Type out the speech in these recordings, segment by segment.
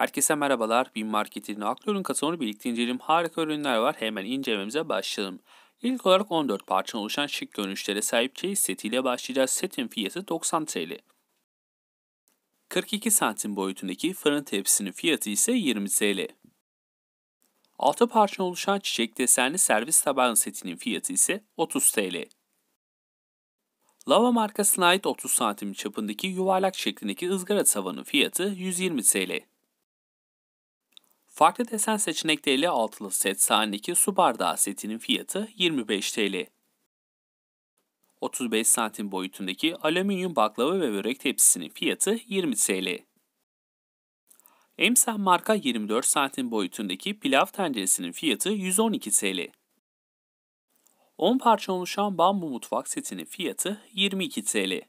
Herkese merhabalar. Bin Market'in aklı ürün katalogunu birlikte inceleyelim. Harika ürünler var. Hemen incelememize başlayalım. İlk olarak 14 parçadan oluşan şık görünüşlere sahip çeyiz setiyle başlayacağız. Setin fiyatı 90 TL. 42 santim boyutundaki fırın tepsisinin fiyatı ise 20 TL. 6 parçadan oluşan çiçek desenli servis tabağın setinin fiyatı ise 30 TL. Lava markasına ait 30 santim çapındaki yuvarlak şeklindeki ızgara tavanın fiyatı 120 TL. Farklı desen seçenekleriyle altılı set sahnedeki su bardağı setinin fiyatı 25 TL. 35 santim boyutundaki alüminyum baklava ve börek tepsisinin fiyatı 20 TL. Emsah marka 24 santim boyutundaki pilav tenceresinin fiyatı 112 TL. 10 parça oluşan bambu mutfak setinin fiyatı 22 TL.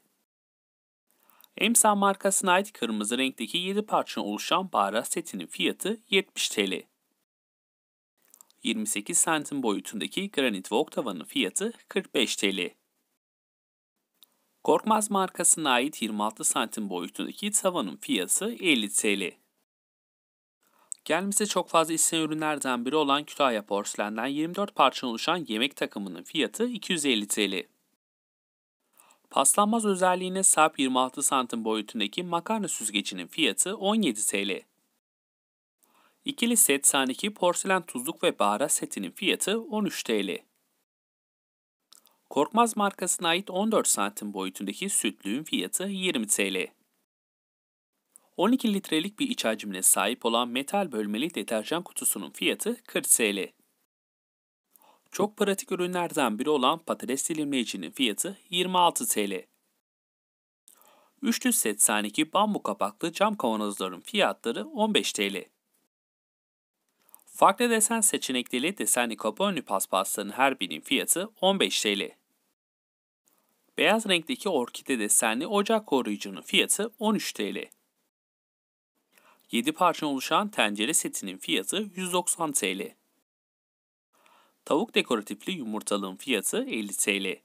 Emsa markasına ait kırmızı renkteki 7 parçadan oluşan bayrak setinin fiyatı 70 TL. 28 santim boyutundaki granit wok tavanın fiyatı 45 TL. Korkmaz markasına ait 26 santim boyutundaki tavanın fiyatı 50 TL. Gelmesi çok fazla istenen ürünlerden biri olan Kütahya porselenden 24 parça oluşan yemek takımının fiyatı 250 TL. Paslanmaz özelliğine sahip 26 santim boyutundaki makarna süzgecinin fiyatı 17 TL. İkili set saniki porselen tuzluk ve baharat setinin fiyatı 13 TL. Korkmaz markasına ait 14 santim boyutundaki sütlüğün fiyatı 20 TL. 12 litrelik bir iç hacmine sahip olan metal bölmeli deterjan kutusunun fiyatı 40 TL. Çok pratik ürünlerden biri olan patates dilimleyicinin fiyatı 26 TL. 382 bambu kapaklı cam kavanozların fiyatları 15 TL. Farklı desen seçenekleri desenli kapı önlü paspasların her birinin fiyatı 15 TL. Beyaz renkteki orkide desenli ocak koruyucunun fiyatı 13 TL. 7 parça oluşan tencere setinin fiyatı 190 TL. Tavuk dekoratifli yumurtalığın fiyatı 50 TL.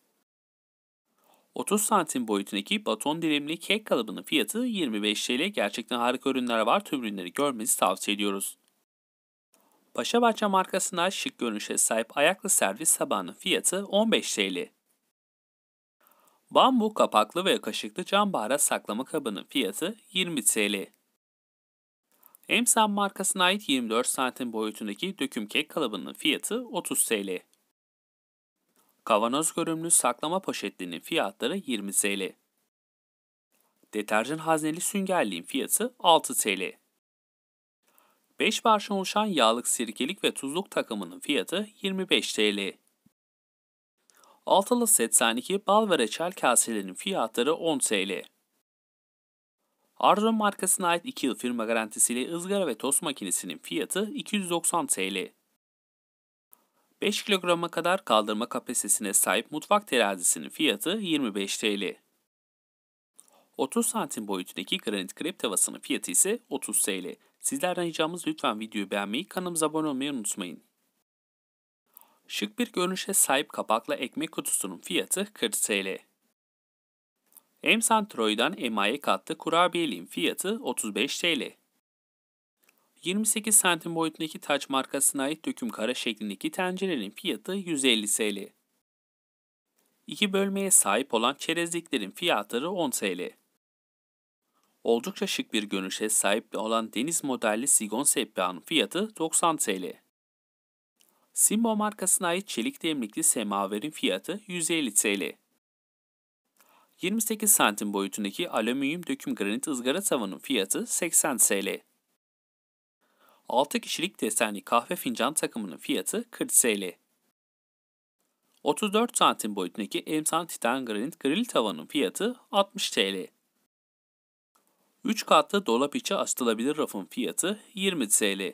30 santim boyutundaki baton dilimli kek kalıbının fiyatı 25 TL. Gerçekten harika ürünler var. Tüm ürünleri görmenizi tavsiye ediyoruz. Paşa bahçe markasına şık görünüşe sahip ayaklı servis tabağının fiyatı 15 TL. Bambu kapaklı ve kaşıklı cam baharat saklama kabının fiyatı 20 TL. Emsan markasına ait 24 santim boyutundaki döküm kek kalıbının fiyatı 30 TL. Kavanoz görünümlü saklama poşetlerinin fiyatları 20 TL. Deterjan hazneli süngerliğin fiyatı 6 TL. 5 parça oluşan yağlık sirkelik ve tuzluk takımının fiyatı 25 TL. Altılı 82 bal ve reçel kaselerinin fiyatları 10 TL. Arzon markasına ait 2 yıl firma garantisiyle ızgara ve tost makinesinin fiyatı 290 TL. 5 kilograma kadar kaldırma kapasitesine sahip mutfak terazisinin fiyatı 25 TL. 30 santim boyutundaki granit krep tavasının fiyatı ise 30 TL. Sizlerden ricamız lütfen videoyu beğenmeyi, kanalımıza abone olmayı unutmayın. Şık bir görünüşe sahip kapaklı ekmek kutusunun fiyatı 40 TL. M. Emsantroy'dan emaye katlı kurabiyeliğin fiyatı 35 TL. 28 santim boyutundaki taç markasına ait döküm kara şeklindeki tencerenin fiyatı 150 TL. İki bölmeye sahip olan çerezliklerin fiyatları 10 TL. Oldukça şık bir görünüşe sahip olan deniz modelli sigon sehpanın fiyatı 90 TL. Simbo markasına ait çelik demlikli semaverin fiyatı 150 TL. 28 santim boyutundaki alüminyum döküm granit ızgara tavanın fiyatı 80 TL. 6 kişilik desenli kahve fincan takımının fiyatı 40 TL. 34 santim boyutundaki emsan titan granit grill tavanın fiyatı 60 TL. 3 katlı dolap içi asılabilir rafın fiyatı 20 TL.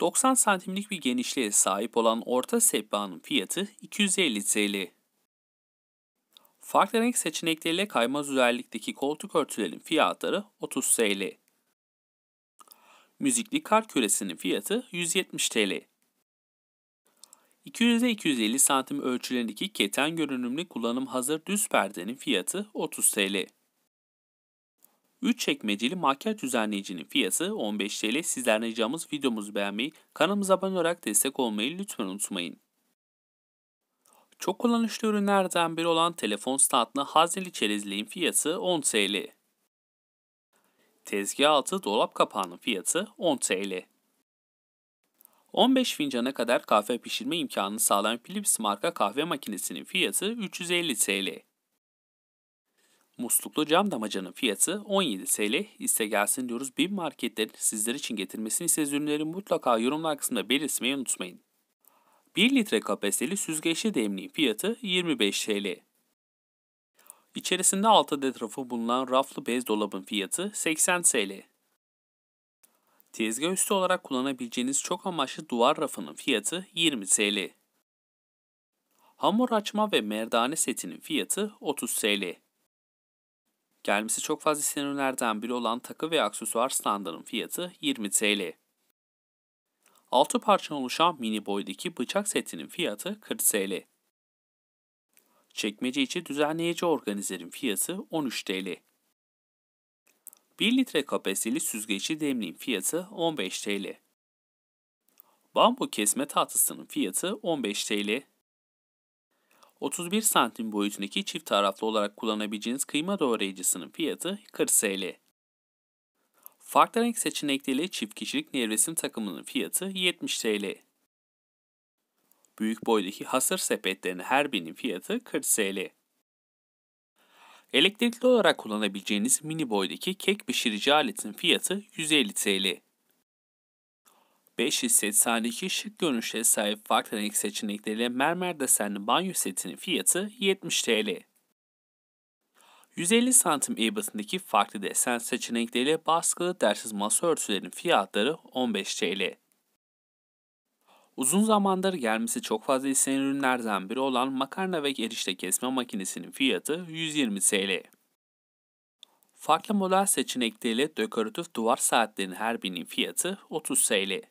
90 santimlik bir genişliğe sahip olan orta sehpanın fiyatı 250 TL. Farklı renk seçenekleriyle kaymaz özellikteki koltuk örtülerin fiyatları 30 TL. Müzikli kart küresinin fiyatı 170 TL. 200-250 santim ölçülerindeki keten görünümlü kullanım hazır düz perdenin fiyatı 30 TL. 3 çekmeceli makyaj düzenleyicinin fiyatı 15 TL. Sizlerden ricamız videomuzu beğenmeyi, kanalımıza abone olarak destek olmayı lütfen unutmayın. Çok kullanışlı ürünlerden biri olan telefon standlı hazneli çerezliğin fiyatı 10 TL. Tezgah altı dolap kapağının fiyatı 10 TL. 15 fincana kadar kahve pişirme imkanını sağlayan Philips marka kahve makinesinin fiyatı 350 TL. Musluklu cam damacanın fiyatı 17 TL. İste gelsin diyoruz. Bir marketlerin sizler için getirmesini istediğiniz ürünleri mutlaka yorumlar kısmında belirtmeyi unutmayın. 1 litre kapasiteli süzgeçli demliğin fiyatı 25 TL. İçerisinde altı adet bulunan raflı bez dolabın fiyatı 80 TL. Tezgah üstü olarak kullanabileceğiniz çok amaçlı duvar rafının fiyatı 20 TL. Hamur açma ve merdane setinin fiyatı 30 TL. Gelmesi çok fazla sinirlerden biri olan takı ve aksesuar standının fiyatı 20 TL. 6 parçadan oluşan mini boydaki bıçak setinin fiyatı 40 TL. Çekmece içi düzenleyici organizerin fiyatı 13 TL. 1 litre kapasiteli süzgeçli demliğin fiyatı 15 TL. Bambu kesme tahtasının fiyatı 15 TL. 31 santim boyutundaki çift taraflı olarak kullanabileceğiniz kıyma doğrayıcısının fiyatı 40 TL. Farklı renk seçenekleriyle çift kişilik nevresim takımının fiyatı 70 TL. Büyük boydaki hasır sepetlerin her birinin fiyatı 40 TL. Elektrikli olarak kullanabileceğiniz mini boydaki kek pişirici aletin fiyatı 150 TL. 5 hisset sadece şık görünüşe sahip farklı renk seçenekleriyle mermer desenli banyo setinin fiyatı 70 TL. 150 santim ebatındaki farklı desen seçenekleriyle baskılı dersiz masa örtülerinin fiyatları 15 TL. Uzun zamandır gelmesi çok fazla istenen ürünlerden biri olan makarna ve erişte kesme makinesinin fiyatı 120 TL. Farklı model seçenekleriyle dekoratif duvar saatlerinin her birinin fiyatı 30 TL.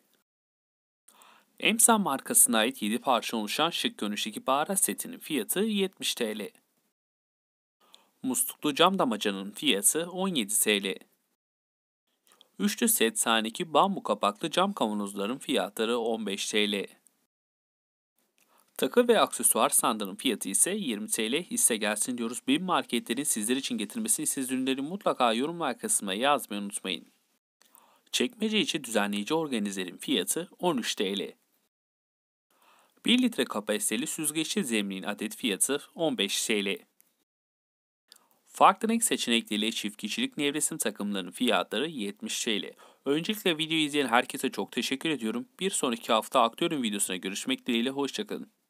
Emsa markasına ait 7 parça oluşan şık görünüşteki baharat setinin fiyatı 70 TL. Musluklu cam damacanın fiyatı 17 TL. Üçlü set sahneki bambu kapaklı cam kavanozların fiyatları 15 TL. Takı ve aksesuar sandığının fiyatı ise 20 TL hisse gelsin diyoruz. Bin marketlerin sizler için getirmesini siz ürünleri mutlaka yorumlar kısmına yazmayı unutmayın. Çekmece içi düzenleyici organizerin fiyatı 13 TL. 1 litre kapasiteli süzgeçli zemliğin adet fiyatı 15 TL. Farklı renk seçenekleriyle çift kişilik nevresim takımlarının fiyatları 70 TL. Öncelikle videoyu izleyen herkese çok teşekkür ediyorum. Bir sonraki hafta aktörün videosuna görüşmek dileğiyle hoşçakalın.